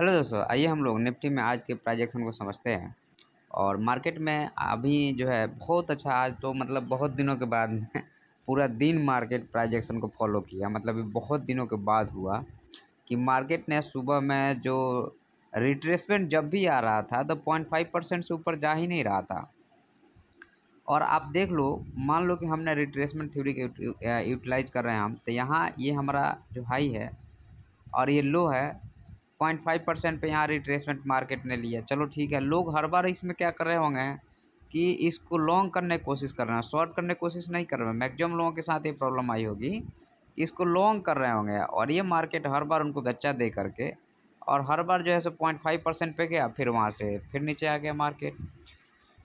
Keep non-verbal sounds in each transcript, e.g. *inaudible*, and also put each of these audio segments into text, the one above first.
hello दोस्तों आइए हम लोग निफ्टी में आज के प्राइजेक्शन को समझते हैं और मार्केट में अभी जो है बहुत अच्छा आज तो मतलब बहुत दिनों के बाद में *laughs* पूरा दिन मार्केट प्राइजेक्शन को फॉलो किया मतलब बहुत दिनों के बाद हुआ कि मार्केट ने सुबह में जो रिट्रेसमेंट जब भी आ रहा था तो पॉइंट फाइव परसेंट से ऊपर जा ही नहीं रहा था और आप देख लो मान लो कि हमने रिट्रेसमेंट थ्योरी के यूटिलाइज कर रहे हैं हम तो यहाँ ये हमारा जो हाई है और ये लो है पॉइंट फाइव परसेंट पर यहाँ रिट्रेसमेंट मार्केट ने लिया चलो ठीक है लोग हर बार इसमें क्या कर रहे होंगे कि इसको लॉन्ग करने की कोशिश कर रहे हैं शॉर्ट करने की कोशिश नहीं कर रहे हैं मैक्सिमम लोगों के साथ ये प्रॉब्लम आई होगी इसको लॉन्ग कर रहे होंगे और ये मार्केट हर बार उनको गच्चा दे करके और हर बार जो है सो पॉइंट फाइव परसेंट पर गया फिर वहाँ से फिर नीचे आ गया मार्केट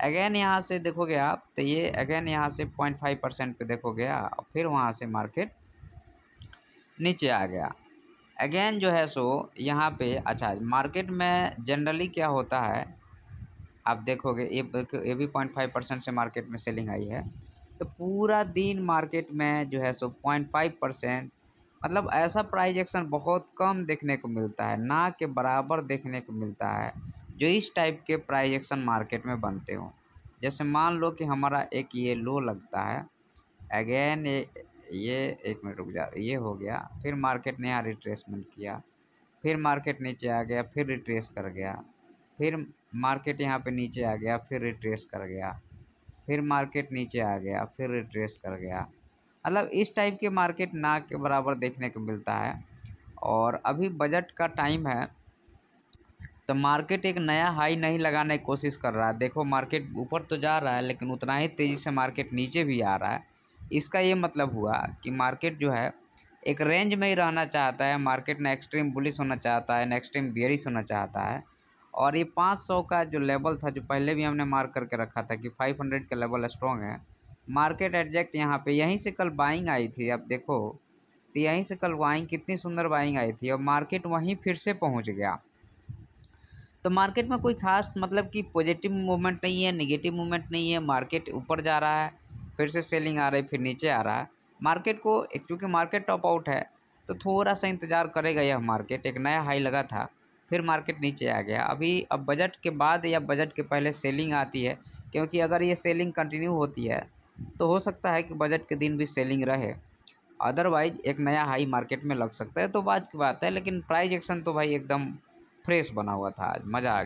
अगेन यहाँ से देखोगे आप तो ये अगेन यहाँ से पॉइंट फाइव परसेंट पर देखोगे फिर वहाँ से मार्केट नीचे आ गया अगेन जो है सो यहाँ पे अच्छा मार्केट में जनरली क्या होता है आप देखोगे ये भी पॉइंट फाइव परसेंट से मार्केट में सेलिंग आई है तो पूरा दिन मार्केट में जो है सो पॉइंट फाइव परसेंट मतलब ऐसा प्राइज एक्शन बहुत कम देखने को मिलता है ना के बराबर देखने को मिलता है जो इस टाइप के प्राइज एक्शन मार्केट में बनते हों जैसे मान लो कि हमारा एक ये लो लगता है अगेन ये ये एक मिनट रुक जा ये हो गया फिर मार्केट ने यहाँ रिट्रेसमेंट किया फिर मार्केट नीचे आ गया फिर रिट्रेस कर गया फिर मार्केट यहाँ पे नीचे आ गया फिर रिट्रेस कर गया फिर मार्केट नीचे आ गया फिर रिट्रेस कर गया मतलब इस टाइप के मार्केट ना के बराबर देखने को मिलता है और अभी बजट का टाइम है तो मार्केट एक नया हाई नहीं लगाने की कोशिश कर रहा है देखो मार्केट ऊपर तो जा रहा है लेकिन उतना ही तेज़ी से मार्केट नीचे भी आ रहा है इसका ये मतलब हुआ कि मार्केट जो है एक रेंज में ही रहना चाहता है मार्केट ना एक्सट्रीम बुलिस होना चाहता है ना एक्सट्रीम बियरिस होना चाहता है और ये 500 का जो लेवल था जो पहले भी हमने मार्क करके रखा था कि 500 का लेवल स्ट्रॉन्ग है मार्केट एडजेक्ट यहाँ पे यहीं से कल बाइंग आई थी अब देखो तो यहीं से कल बाइंग कितनी सुंदर बाइंग आई थी और मार्केट वहीं फिर से पहुँच गया तो मार्केट में कोई खास मतलब कि पॉजिटिव मूवमेंट नहीं है निगेटिव मूवमेंट नहीं है मार्केट ऊपर जा रहा है फिर से सेलिंग आ रही फिर नीचे आ रहा है मार्केट को एक चूँकि मार्केट टॉप आउट है तो थोड़ा सा इंतज़ार करेगा यह मार्केट एक नया हाई लगा था फिर मार्केट नीचे आ गया अभी अब बजट के बाद या बजट के पहले सेलिंग आती है क्योंकि अगर ये सेलिंग कंटिन्यू होती है तो हो सकता है कि बजट के दिन भी सेलिंग रहे अदरवाइज एक नया हाई मार्केट में लग सकता है तो बात की बात है लेकिन प्राइज एक्शन तो भाई एकदम फ्रेश बना हुआ था आज मज़ा आ गया